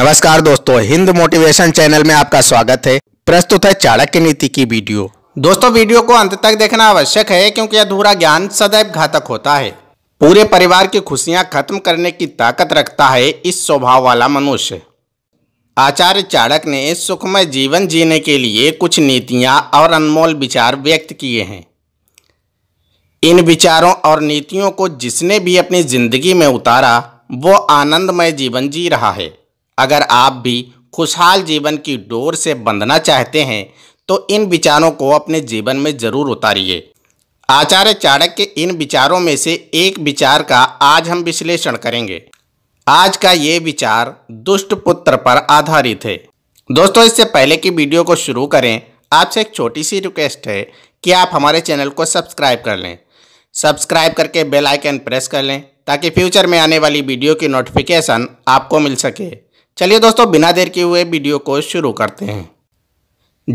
नमस्कार दोस्तों Hind motivation channel में आपका स्वागत है प्रस्तुत है चाणक्य नीति की वीडियो दोस्तों वीडियो को अंत तक देखना आवश्यक है क्योंकि अधूरा ज्ञान सदैव घातक होता है पूरे परिवार की खुशियां खत्म करने की ताकत रखता है इस स्वभाव वाला मनुष्य आचार्य चाणक ने सुखमय जीवन जीने के लिए कुछ नीतियां और अनमोल विचार व्यक्त किए हैं इन विचारों और नीतियों को जिसने भी अपनी जिंदगी में उतारा वो आनंदमय जीवन जी रहा है अगर आप भी खुशहाल जीवन की डोर से बंधना चाहते हैं तो इन विचारों को अपने जीवन में जरूर उतारिए आचार्य चाणक्य के इन विचारों में से एक विचार का आज हम विश्लेषण करेंगे आज का ये विचार दुष्ट पुत्र पर आधारित है दोस्तों इससे पहले की वीडियो को शुरू करें आपसे एक छोटी सी रिक्वेस्ट है कि आप हमारे चैनल को सब्सक्राइब कर लें सब्सक्राइब करके बेल आइकन प्रेस कर लें ताकि फ्यूचर में आने वाली वीडियो की नोटिफिकेशन आपको मिल सके चलिए दोस्तों बिना देर के हुए वीडियो को शुरू करते हैं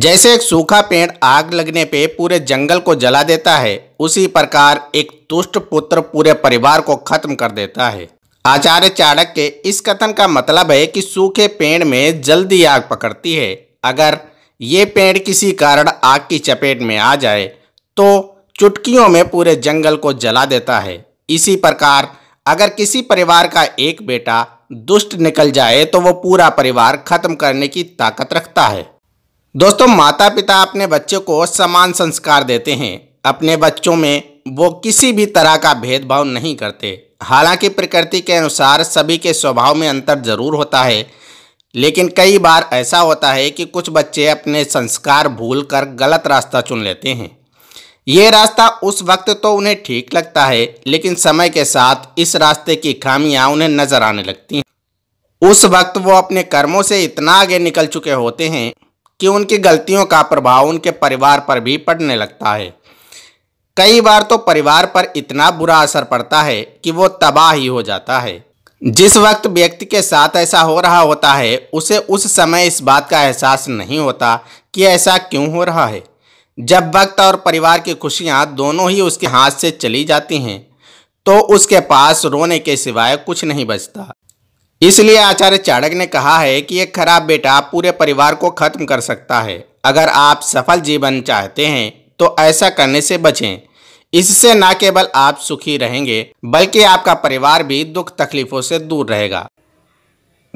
जैसे एक सूखा पेड़ आग लगने पे पूरे जंगल को जला देता है उसी प्रकार एक दुष्ट पुत्र पूरे परिवार को खत्म कर देता है आचार्य चाणक्य के इस कथन का मतलब है कि सूखे पेड़ में जल्दी आग पकड़ती है अगर ये पेड़ किसी कारण आग की चपेट में आ जाए तो चुटकियों में पूरे जंगल को जला देता है इसी प्रकार अगर किसी परिवार का एक बेटा दुष्ट निकल जाए तो वो पूरा परिवार खत्म करने की ताकत रखता है दोस्तों माता पिता अपने बच्चे को समान संस्कार देते हैं अपने बच्चों में वो किसी भी तरह का भेदभाव नहीं करते हालांकि प्रकृति के अनुसार सभी के स्वभाव में अंतर जरूर होता है लेकिन कई बार ऐसा होता है कि कुछ बच्चे अपने संस्कार भूलकर गलत रास्ता चुन लेते हैं ये रास्ता उस वक्त तो उन्हें ठीक लगता है लेकिन समय के साथ इस रास्ते की खामियां उन्हें नज़र आने लगती हैं उस वक्त वो अपने कर्मों से इतना आगे निकल चुके होते हैं कि उनकी गलतियों का प्रभाव उनके परिवार पर भी पड़ने लगता है कई बार तो परिवार पर इतना बुरा असर पड़ता है कि वो तबाह ही हो जाता है जिस वक्त व्यक्ति के साथ ऐसा हो रहा होता है उसे उस समय इस बात का एहसास नहीं होता कि ऐसा क्यों हो रहा है जब वक्त और परिवार की खुशियाँ दोनों ही उसके हाथ से चली जाती हैं तो उसके पास रोने के सिवाय कुछ नहीं बचता इसलिए आचार्य चाणक्य ने कहा है कि एक खराब बेटा पूरे परिवार को खत्म कर सकता है अगर आप सफल जीवन चाहते हैं तो ऐसा करने से बचें इससे न केवल आप सुखी रहेंगे बल्कि आपका परिवार भी दुख तकलीफों से दूर रहेगा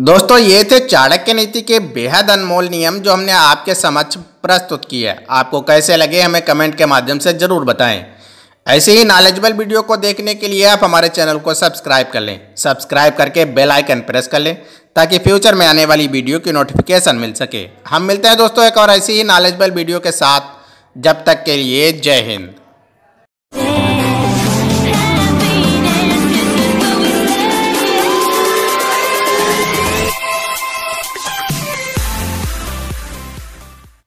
दोस्तों ये थे चाणक्य नीति के बेहद अनमोल नियम जो हमने आपके समक्ष प्रस्तुत किए आपको कैसे लगे हमें कमेंट के माध्यम से ज़रूर बताएं ऐसे ही नॉलेजेबल वीडियो को देखने के लिए आप हमारे चैनल को सब्सक्राइब कर लें सब्सक्राइब करके बेल आइकन प्रेस कर लें ताकि फ्यूचर में आने वाली वीडियो की नोटिफिकेशन मिल सके हम मिलते हैं दोस्तों एक और ऐसी ही नॉलेजेबल वीडियो के साथ जब तक के लिए जय हिंद